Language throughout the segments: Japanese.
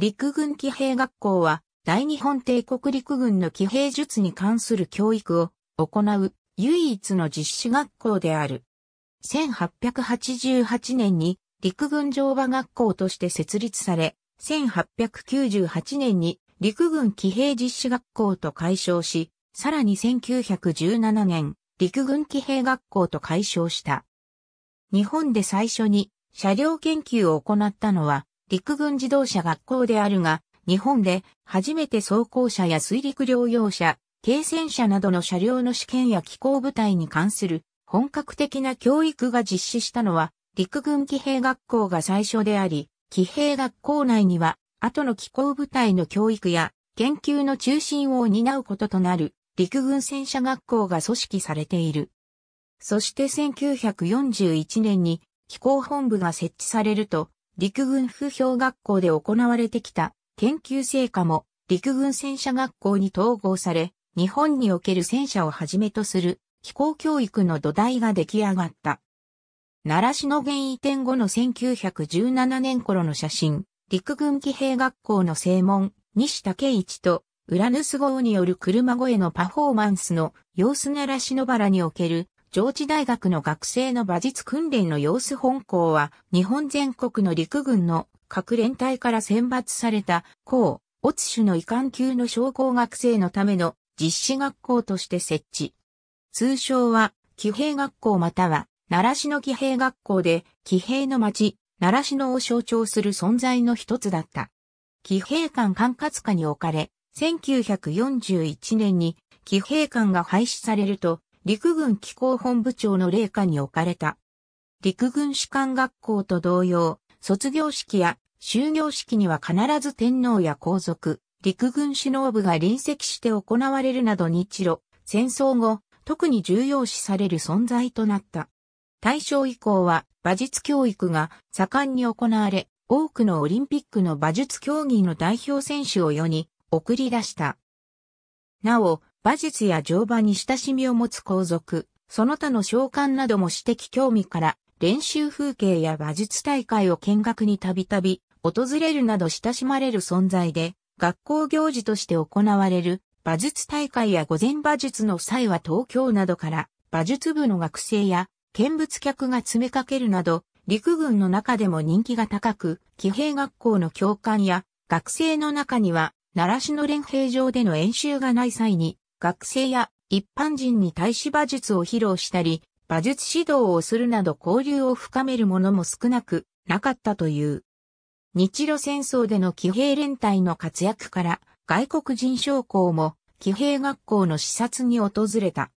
陸軍騎兵学校は、大日本帝国陸軍の騎兵術に関する教育を行う唯一の実施学校である。1888年に陸軍乗馬学校として設立され、1898年に陸軍騎兵実施学校と改称し、さらに1917年、陸軍騎兵学校と改称した。日本で最初に車両研究を行ったのは、陸軍自動車学校であるが、日本で初めて装甲車や水陸両用車、軽戦車などの車両の試験や機構部隊に関する本格的な教育が実施したのは、陸軍騎兵学校が最初であり、騎兵学校内には、後の機構部隊の教育や研究の中心を担うこととなる陸軍戦車学校が組織されている。そして1941年に機構本部が設置されると、陸軍副兵学校で行われてきた研究成果も陸軍戦車学校に統合され、日本における戦車をはじめとする飛行教育の土台が出来上がった。奈良市の原移転後の1917年頃の写真、陸軍騎兵学校の正門、西武一と、ウラヌス号による車越えのパフォーマンスの様子奈良市の原における上智大学の学生の馬術訓練の様子本校は、日本全国の陸軍の各連隊から選抜された、校、乙種の遺憾級の小工学生のための実施学校として設置。通称は、騎兵学校または、奈良市の騎兵学校で、騎兵の町、奈良市のを象徴する存在の一つだった。騎兵館管轄下に置かれ、1941年に騎兵館が廃止されると、陸軍機構本部長の霊下に置かれた。陸軍士官学校と同様、卒業式や就業式には必ず天皇や皇族、陸軍首脳部が臨席して行われるなど日露、戦争後、特に重要視される存在となった。大正以降は馬術教育が盛んに行われ、多くのオリンピックの馬術競技の代表選手を世に送り出した。なお、馬術や乗馬に親しみを持つ皇族、その他の召喚なども私的興味から、練習風景や馬術大会を見学にたびたび訪れるなど親しまれる存在で、学校行事として行われる馬術大会や午前馬術の際は東京などから馬術部の学生や見物客が詰めかけるなど、陸軍の中でも人気が高く、騎兵学校の教官や学生の中には、奈良市の連兵場での演習がない際に、学生や一般人に対し馬術を披露したり、馬術指導をするなど交流を深めるものも少なくなかったという。日露戦争での騎兵連隊の活躍から外国人将校も騎兵学校の視察に訪れた。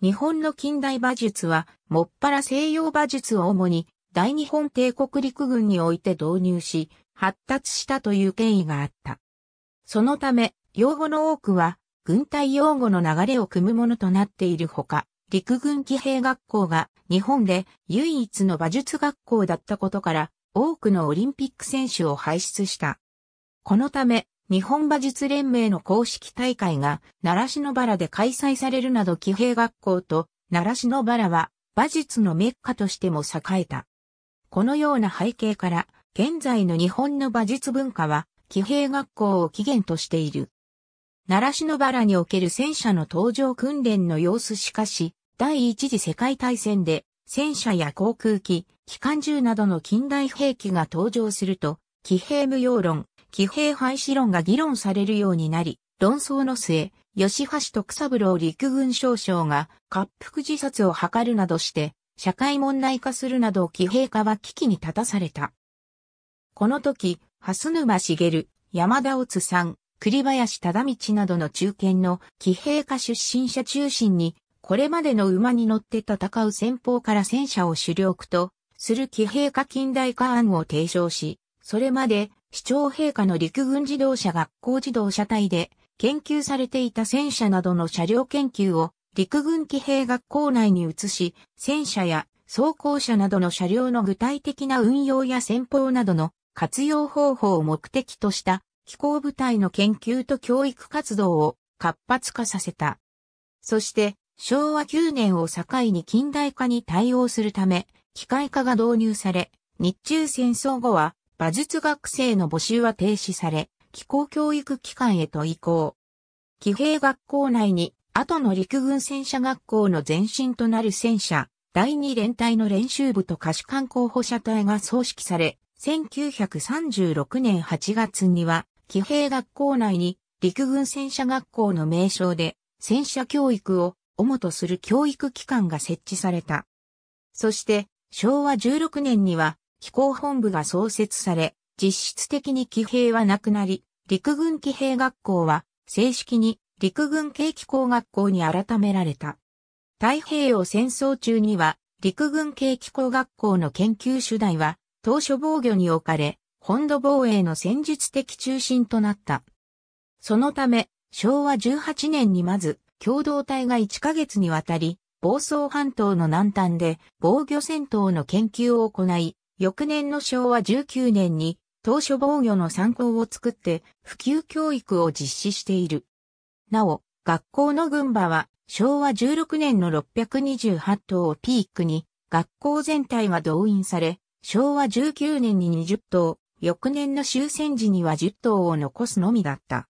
日本の近代馬術は、もっぱら西洋馬術を主に大日本帝国陸軍において導入し、発達したという経緯があった。そのため、用語の多くは軍隊用語の流れを組むものとなっているほか、陸軍騎兵学校が日本で唯一の馬術学校だったことから多くのオリンピック選手を輩出した。このため日本馬術連盟の公式大会が奈良野原で開催されるなど騎兵学校と奈良野原は馬術のメッカとしても栄えた。このような背景から現在の日本の馬術文化は騎兵学校を起源としている。奈良篠原における戦車の登場訓練の様子しかし、第一次世界大戦で戦車や航空機、機関銃などの近代兵器が登場すると、騎兵無用論、騎兵廃止論が議論されるようになり、論争の末、吉橋徳三郎陸軍少将が、滑腹自殺を図るなどして、社会問題化するなど騎兵化は危機に立たされた。この時、蓮沼茂、山田乙さん、栗林忠道などの中堅の騎兵家出身者中心に、これまでの馬に乗って戦う戦法から戦車を主力とする騎兵家近代化案を提唱し、それまで市長陛下の陸軍自動車学校自動車隊で研究されていた戦車などの車両研究を陸軍騎兵学校内に移し、戦車や装甲車などの車両の具体的な運用や戦法などの活用方法を目的とした気候部隊の研究と教育活動を活発化させた。そして、昭和9年を境に近代化に対応するため、機械化が導入され、日中戦争後は、馬術学生の募集は停止され、気候教育機関へと移行。騎兵学校内に、後の陸軍戦車学校の前身となる戦車、第二連隊の練習部と可視観候補者隊が創式され、1936年8月には、騎兵学校内に陸軍戦車学校の名称で戦車教育を主とする教育機関が設置された。そして昭和16年には機構本部が創設され、実質的に騎兵はなくなり、陸軍騎兵学校は正式に陸軍軽機工学校に改められた。太平洋戦争中には陸軍軽機工学校の研究主題は当初防御に置かれ、本土防衛の戦術的中心となった。そのため、昭和18年にまず、共同体が1ヶ月にわたり、房総半島の南端で防御戦闘の研究を行い、翌年の昭和19年に、当初防御の参考を作って普及教育を実施している。なお、学校の群馬は昭和16年の628頭をピークに学校全体が動員され、昭和19年に20頭、翌年の終戦時には10頭を残すのみだった。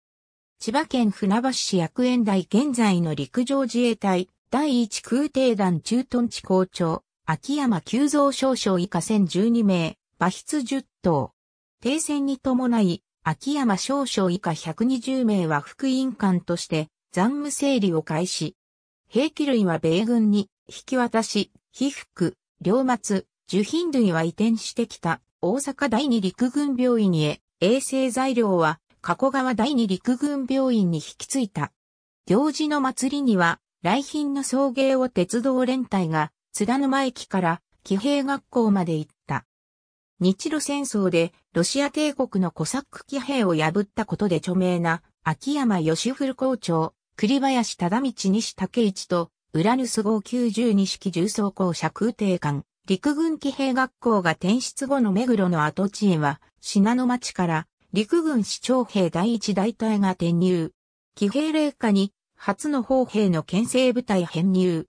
千葉県船橋市薬園台現在の陸上自衛隊第一空挺団駐屯地校長、秋山急増少将以下1012名、馬筆10頭。停戦に伴い、秋山少将以下120名は副員官として残務整理を開始。兵器類は米軍に引き渡し、被服、両末、受品類は移転してきた大阪第二陸軍病院へ、衛生材料は、加古川第二陸軍病院に引き継いだ。行事の祭りには、来賓の送迎を鉄道連隊が、津田沼駅から、騎兵学校まで行った。日露戦争で、ロシア帝国のコサック騎兵を破ったことで著名な、秋山義古校長、栗林忠道西武一と、ウラヌス号9 2式重装甲車空挺艦、陸軍騎兵学校が転出後の目黒の跡地へは、品の町から陸軍市長兵第一大隊が転入。騎兵霊下に初の砲兵の県政部隊編入。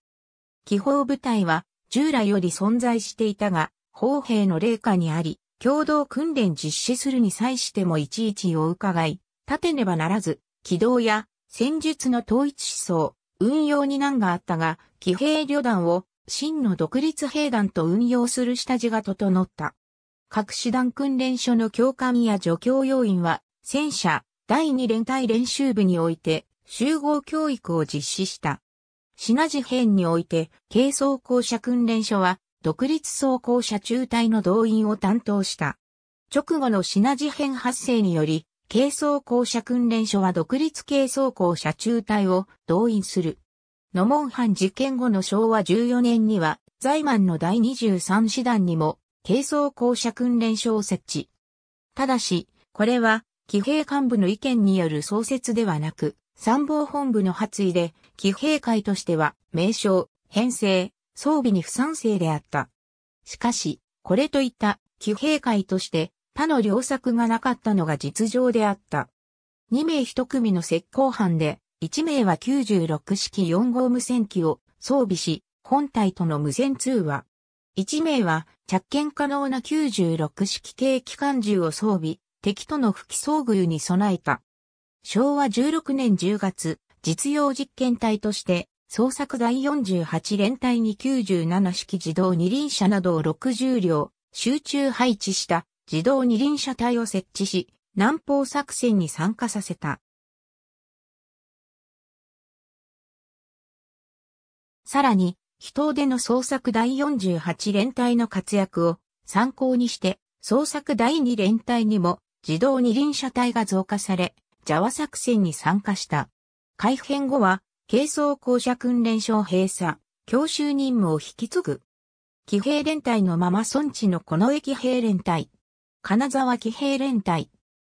騎砲部隊は従来より存在していたが、砲兵の霊下にあり、共同訓練実施するに際してもいちいちを伺い、立てねばならず、軌道や戦術の統一思想、運用に難があったが、騎兵旅団を真の独立兵団と運用する下地が整った。各師団訓練所の教官や助教要員は、戦車、第2連隊練習部において、集合教育を実施した。品地編において、軽装校舎訓練所は、独立装甲車中隊の動員を担当した。直後の品地編発生により、軽装校舎訓練所は独立軽装校舎中隊を動員する。ノモンハン事件後の昭和14年には、財満の第23師団にも、軽装校舎訓練所を設置。ただし、これは、騎兵幹部の意見による創設ではなく、参謀本部の発意で、騎兵会としては、名称、編成、装備に不賛成であった。しかし、これといった騎兵会として他の良策がなかったのが実情であった。2名1組の石膏班で1名は96式4号無線機を装備し、本体との無線通話。1名は着艦可能な96式軽機関銃を装備、敵との不機遭遇に備えた。昭和16年10月、実用実験隊として、捜索第48連隊に97式自動二輪車などを60両、集中配置した自動二輪車隊を設置し、南方作戦に参加させた。さらに、秘湯での捜索第48連隊の活躍を参考にして、捜索第2連隊にも自動二輪車隊が増加され、ジャワ作戦に参加した。改編後は、軽装校舎訓練所閉鎖、教習任務を引き継ぐ。騎兵連隊のまま村地のこの駅兵連隊。金沢騎兵連隊。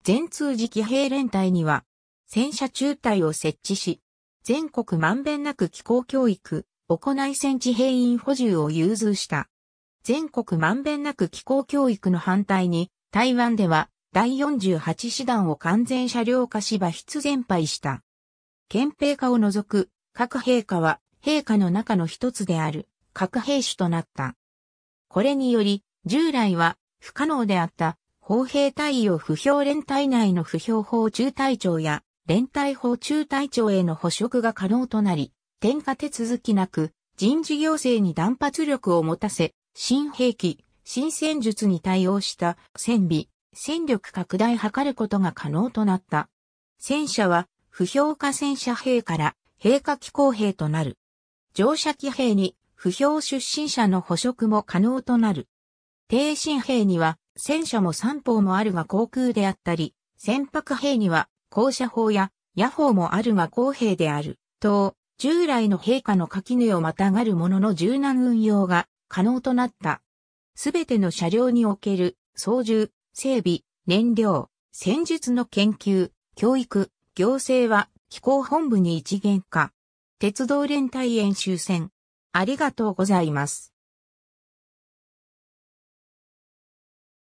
全通時騎兵連隊には、戦車中隊を設置し、全国まんべんなく気候教育、行い戦地兵員補充を融通した。全国まんべんなく気候教育の反対に、台湾では第48師団を完全車両化し馬必全敗した。憲兵化を除く各陛下は陛下の中の一つである各兵種となった。これにより、従来は不可能であった砲兵隊を不評連隊内の不評法中隊長や連隊法中隊長への捕食が可能となり、点火手続きなく、人事行政に断発力を持たせ、新兵器、新戦術に対応した戦備、戦力拡大図ることが可能となった。戦車は、不評化戦車兵から、兵科機構兵となる。乗車機兵に、不評出身者の捕食も可能となる。低身兵には、戦車も三砲もあるが航空であったり、船舶兵には、降車砲や、野砲もあるが公兵である。等、従来の陛下の垣根をまたがるものの柔軟運用が可能となった。すべての車両における操縦、整備、燃料、戦術の研究、教育、行政は機構本部に一元化。鉄道連隊演習船。ありがとうございます。